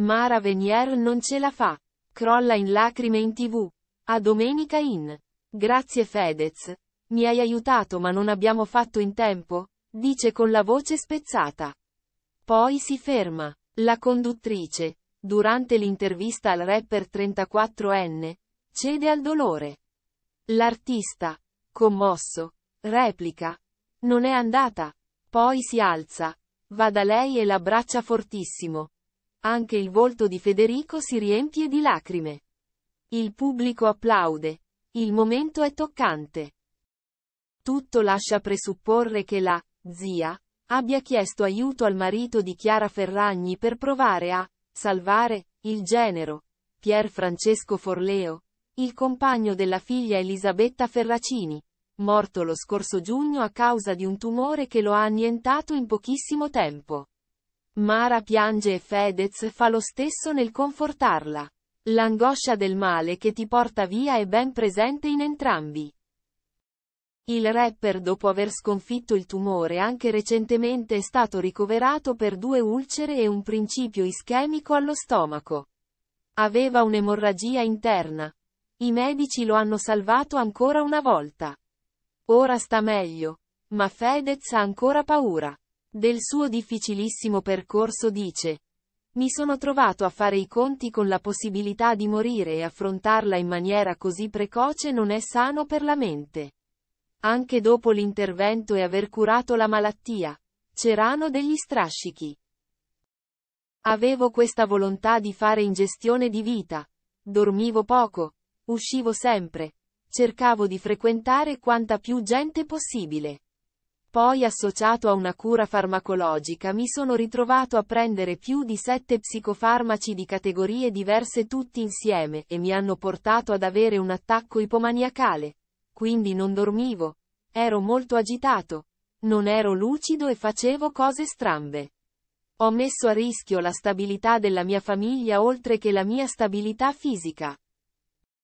Mara Venier non ce la fa. Crolla in lacrime in tv. A domenica in. Grazie Fedez. Mi hai aiutato ma non abbiamo fatto in tempo, dice con la voce spezzata. Poi si ferma. La conduttrice, durante l'intervista al rapper 34enne, cede al dolore. L'artista, commosso, replica. Non è andata. Poi si alza, va da lei e l'abbraccia fortissimo. Anche il volto di Federico si riempie di lacrime. Il pubblico applaude. Il momento è toccante. Tutto lascia presupporre che la zia abbia chiesto aiuto al marito di Chiara Ferragni per provare a salvare il genero Pier Francesco Forleo, il compagno della figlia Elisabetta Ferracini, morto lo scorso giugno a causa di un tumore che lo ha annientato in pochissimo tempo. Mara piange e Fedez fa lo stesso nel confortarla. L'angoscia del male che ti porta via è ben presente in entrambi. Il rapper dopo aver sconfitto il tumore anche recentemente è stato ricoverato per due ulcere e un principio ischemico allo stomaco. Aveva un'emorragia interna. I medici lo hanno salvato ancora una volta. Ora sta meglio. Ma Fedez ha ancora paura. Del suo difficilissimo percorso dice. Mi sono trovato a fare i conti con la possibilità di morire e affrontarla in maniera così precoce non è sano per la mente. Anche dopo l'intervento e aver curato la malattia, c'erano degli strascichi. Avevo questa volontà di fare ingestione di vita. Dormivo poco, uscivo sempre, cercavo di frequentare quanta più gente possibile. Poi associato a una cura farmacologica mi sono ritrovato a prendere più di sette psicofarmaci di categorie diverse tutti insieme e mi hanno portato ad avere un attacco ipomaniacale. Quindi non dormivo. Ero molto agitato. Non ero lucido e facevo cose strambe. Ho messo a rischio la stabilità della mia famiglia oltre che la mia stabilità fisica.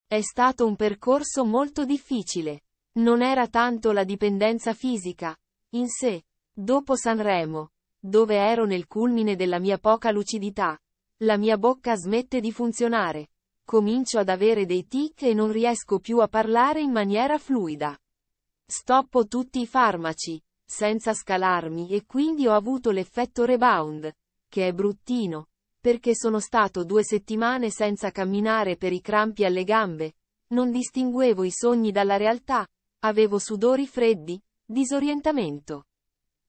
È stato un percorso molto difficile. Non era tanto la dipendenza fisica, in sé. Dopo Sanremo. Dove ero nel culmine della mia poca lucidità. La mia bocca smette di funzionare. Comincio ad avere dei tic e non riesco più a parlare in maniera fluida. Stoppo tutti i farmaci, senza scalarmi e quindi ho avuto l'effetto rebound, che è bruttino, perché sono stato due settimane senza camminare per i crampi alle gambe, non distinguevo i sogni dalla realtà, avevo sudori freddi, Disorientamento.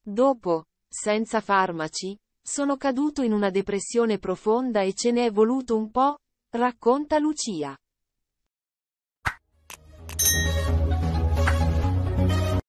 Dopo, senza farmaci, sono caduto in una depressione profonda e ce n'è voluto un po', racconta Lucia.